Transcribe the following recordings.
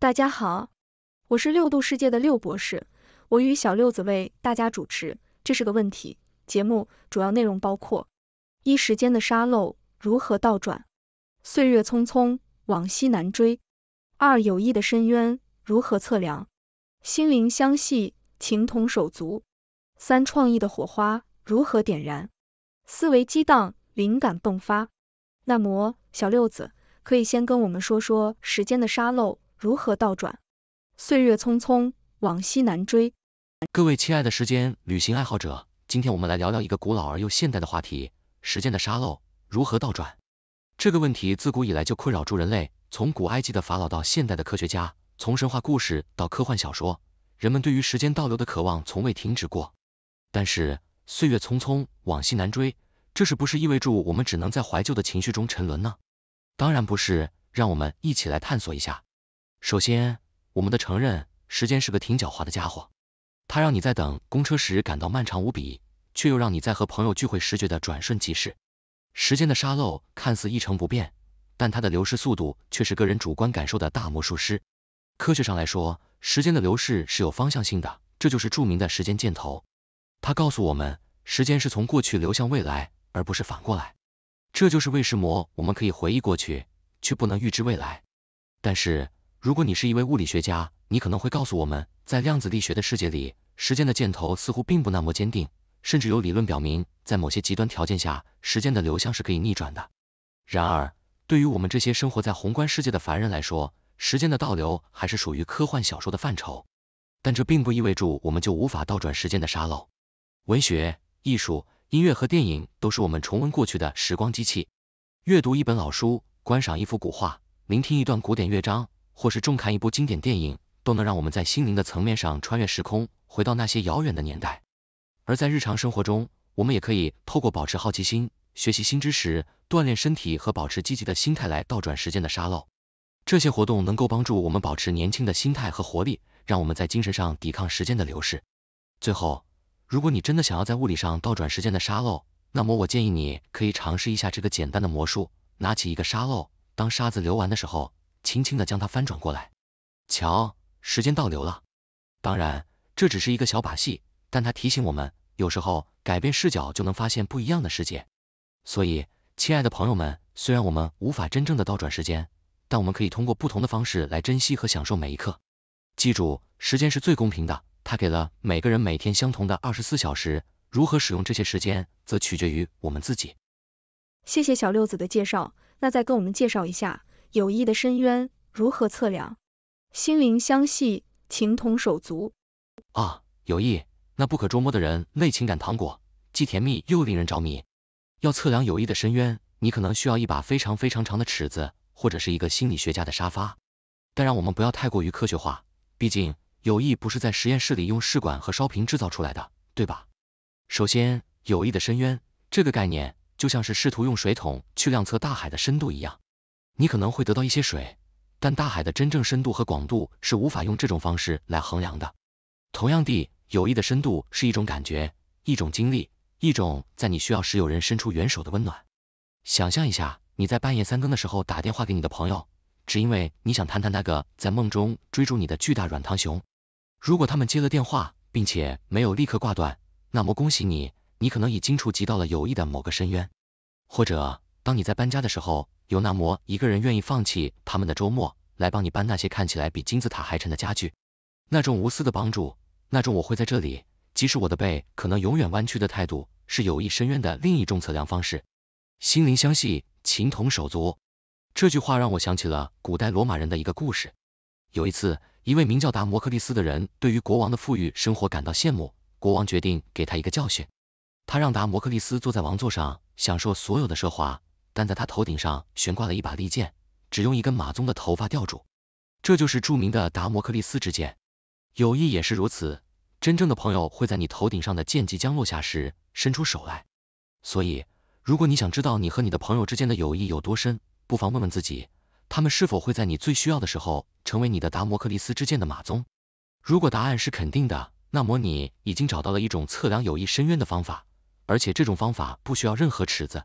大家好，我是六度世界的六博士，我与小六子为大家主持。这是个问题节目，主要内容包括：一、时间的沙漏如何倒转？岁月匆匆，往昔难追；二、友谊的深渊如何测量？心灵相系，情同手足；三、创意的火花如何点燃？思维激荡，灵感迸发。那么，小六子可以先跟我们说说时间的沙漏。如何倒转？岁月匆匆，往昔难追。各位亲爱的时间旅行爱好者，今天我们来聊聊一个古老而又现代的话题：时间的沙漏如何倒转？这个问题自古以来就困扰住人类，从古埃及的法老到现代的科学家，从神话故事到科幻小说，人们对于时间倒流的渴望从未停止过。但是，岁月匆匆，往昔难追，这是不是意味住我们只能在怀旧的情绪中沉沦呢？当然不是，让我们一起来探索一下。首先，我们的承认，时间是个挺狡猾的家伙，它让你在等公车时感到漫长无比，却又让你在和朋友聚会时觉得转瞬即逝。时间的沙漏看似一成不变，但它的流逝速度却是个人主观感受的大魔术师。科学上来说，时间的流逝是有方向性的，这就是著名的时间箭头。它告诉我们，时间是从过去流向未来，而不是反过来。这就是为什么我们可以回忆过去，却不能预知未来。但是。如果你是一位物理学家，你可能会告诉我们在量子力学的世界里，时间的箭头似乎并不那么坚定。甚至有理论表明，在某些极端条件下，时间的流向是可以逆转的。然而，对于我们这些生活在宏观世界的凡人来说，时间的倒流还是属于科幻小说的范畴。但这并不意味着我们就无法倒转时间的沙漏。文学、艺术、音乐和电影都是我们重温过去的时光机器。阅读一本老书，观赏一幅古画，聆听一段古典乐章。或是重看一部经典电影，都能让我们在心灵的层面上穿越时空，回到那些遥远的年代。而在日常生活中，我们也可以透过保持好奇心、学习新知识、锻炼身体和保持积极的心态来倒转时间的沙漏。这些活动能够帮助我们保持年轻的心态和活力，让我们在精神上抵抗时间的流逝。最后，如果你真的想要在物理上倒转时间的沙漏，那么我建议你可以尝试一下这个简单的魔术：拿起一个沙漏，当沙子流完的时候。轻轻的将它翻转过来，瞧，时间倒流了。当然，这只是一个小把戏，但它提醒我们，有时候改变视角就能发现不一样的世界。所以，亲爱的朋友们，虽然我们无法真正的倒转时间，但我们可以通过不同的方式来珍惜和享受每一刻。记住，时间是最公平的，它给了每个人每天相同的二十四小时，如何使用这些时间，则取决于我们自己。谢谢小六子的介绍，那再跟我们介绍一下。友谊的深渊如何测量？心灵相系，情同手足。啊，友谊，那不可捉摸的人类情感糖果，既甜蜜又令人着迷。要测量友谊的深渊，你可能需要一把非常非常长的尺子，或者是一个心理学家的沙发。但让我们不要太过于科学化，毕竟友谊不是在实验室里用试管和烧瓶制造出来的，对吧？首先，友谊的深渊这个概念，就像是试图用水桶去量测大海的深度一样。你可能会得到一些水，但大海的真正深度和广度是无法用这种方式来衡量的。同样地，友谊的深度是一种感觉，一种经历，一种在你需要时有人伸出援手的温暖。想象一下，你在半夜三更的时候打电话给你的朋友，只因为你想谈谈那个在梦中追逐你的巨大软糖熊。如果他们接了电话，并且没有立刻挂断，那么恭喜你，你可能已经触及到了友谊的某个深渊。或者，当你在搬家的时候。有那么一个人愿意放弃他们的周末来帮你搬那些看起来比金字塔还沉的家具，那种无私的帮助，那种我会在这里，即使我的背可能永远弯曲的态度，是有意深渊的另一种测量方式。心灵相系，情同手足。这句话让我想起了古代罗马人的一个故事。有一次，一位名叫达摩克利斯的人对于国王的富裕生活感到羡慕，国王决定给他一个教训。他让达摩克利斯坐在王座上，享受所有的奢华。但在他头顶上悬挂了一把利剑，只用一根马鬃的头发吊住，这就是著名的达摩克利斯之剑。友谊也是如此，真正的朋友会在你头顶上的剑即将落下时伸出手来。所以，如果你想知道你和你的朋友之间的友谊有多深，不妨问问自己，他们是否会在你最需要的时候成为你的达摩克利斯之剑的马鬃？如果答案是肯定的，那么你已经找到了一种测量友谊深渊的方法，而且这种方法不需要任何尺子。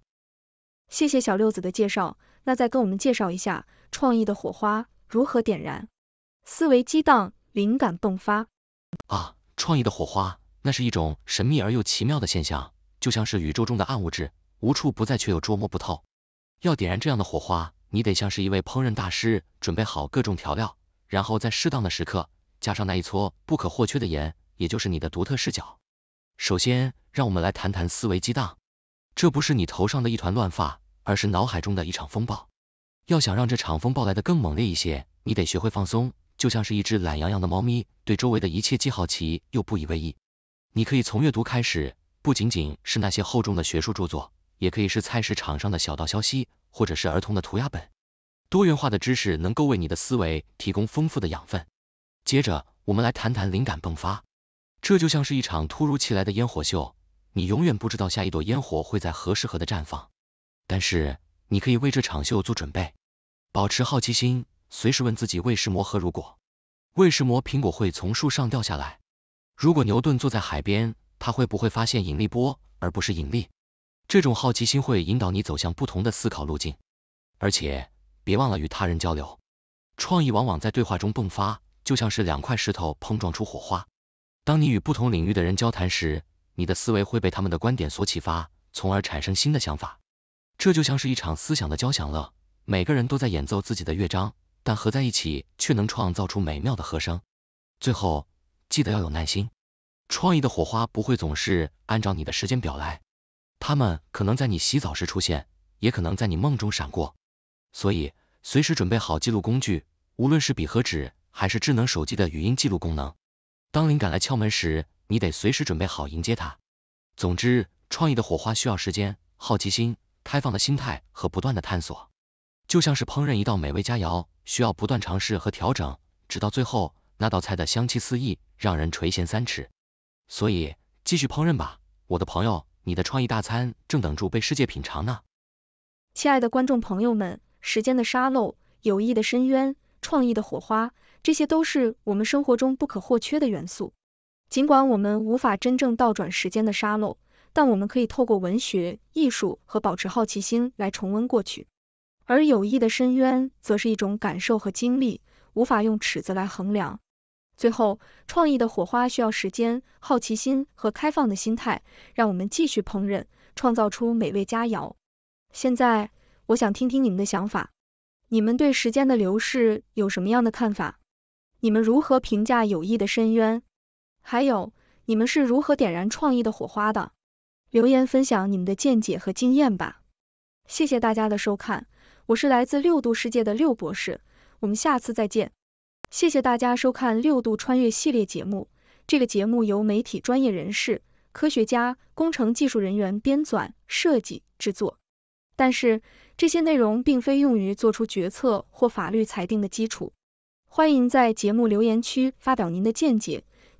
谢谢小六子的介绍，那再跟我们介绍一下创意的火花如何点燃，思维激荡，灵感迸发。啊，创意的火花，那是一种神秘而又奇妙的现象，就像是宇宙中的暗物质，无处不在却又捉摸不透。要点燃这样的火花，你得像是一位烹饪大师，准备好各种调料，然后在适当的时刻加上那一撮不可或缺的盐，也就是你的独特视角。首先，让我们来谈谈思维激荡。这不是你头上的一团乱发，而是脑海中的一场风暴。要想让这场风暴来的更猛烈一些，你得学会放松，就像是一只懒洋洋的猫咪，对周围的一切既好奇又不以为意。你可以从阅读开始，不仅仅是那些厚重的学术著作，也可以是菜市场上的小道消息，或者是儿童的涂鸦本。多元化的知识能够为你的思维提供丰富的养分。接着，我们来谈谈灵感迸发，这就像是一场突如其来的烟火秀。你永远不知道下一朵烟火会在何时何的绽放，但是你可以为这场秀做准备，保持好奇心，随时问自己“为什么”和“如果”。为什么苹果会从树上掉下来？如果牛顿坐在海边，他会不会发现引力波而不是引力？这种好奇心会引导你走向不同的思考路径，而且别忘了与他人交流，创意往往在对话中迸发，就像是两块石头碰撞出火花。当你与不同领域的人交谈时。你的思维会被他们的观点所启发，从而产生新的想法。这就像是一场思想的交响乐，每个人都在演奏自己的乐章，但合在一起却能创造出美妙的和声。最后，记得要有耐心，创意的火花不会总是按照你的时间表来，它们可能在你洗澡时出现，也可能在你梦中闪过。所以，随时准备好记录工具，无论是笔和纸，还是智能手机的语音记录功能。当灵感来敲门时，你得随时准备好迎接它。总之，创意的火花需要时间、好奇心、开放的心态和不断的探索。就像是烹饪一道美味佳肴，需要不断尝试和调整，直到最后那道菜的香气四溢，让人垂涎三尺。所以，继续烹饪吧，我的朋友，你的创意大餐正等住被世界品尝呢。亲爱的观众朋友们，时间的沙漏、友谊的深渊、创意的火花，这些都是我们生活中不可或缺的元素。尽管我们无法真正倒转时间的沙漏，但我们可以透过文学、艺术和保持好奇心来重温过去。而友谊的深渊则是一种感受和经历，无法用尺子来衡量。最后，创意的火花需要时间、好奇心和开放的心态。让我们继续烹饪，创造出美味佳肴。现在，我想听听你们的想法。你们对时间的流逝有什么样的看法？你们如何评价友谊的深渊？还有，你们是如何点燃创意的火花的？留言分享你们的见解和经验吧。谢谢大家的收看，我是来自六度世界的六博士，我们下次再见。谢谢大家收看六度穿越系列节目，这个节目由媒体专业人士、科学家、工程技术人员编纂、设计、制作，但是这些内容并非用于做出决策或法律裁定的基础。欢迎在节目留言区发表您的见解。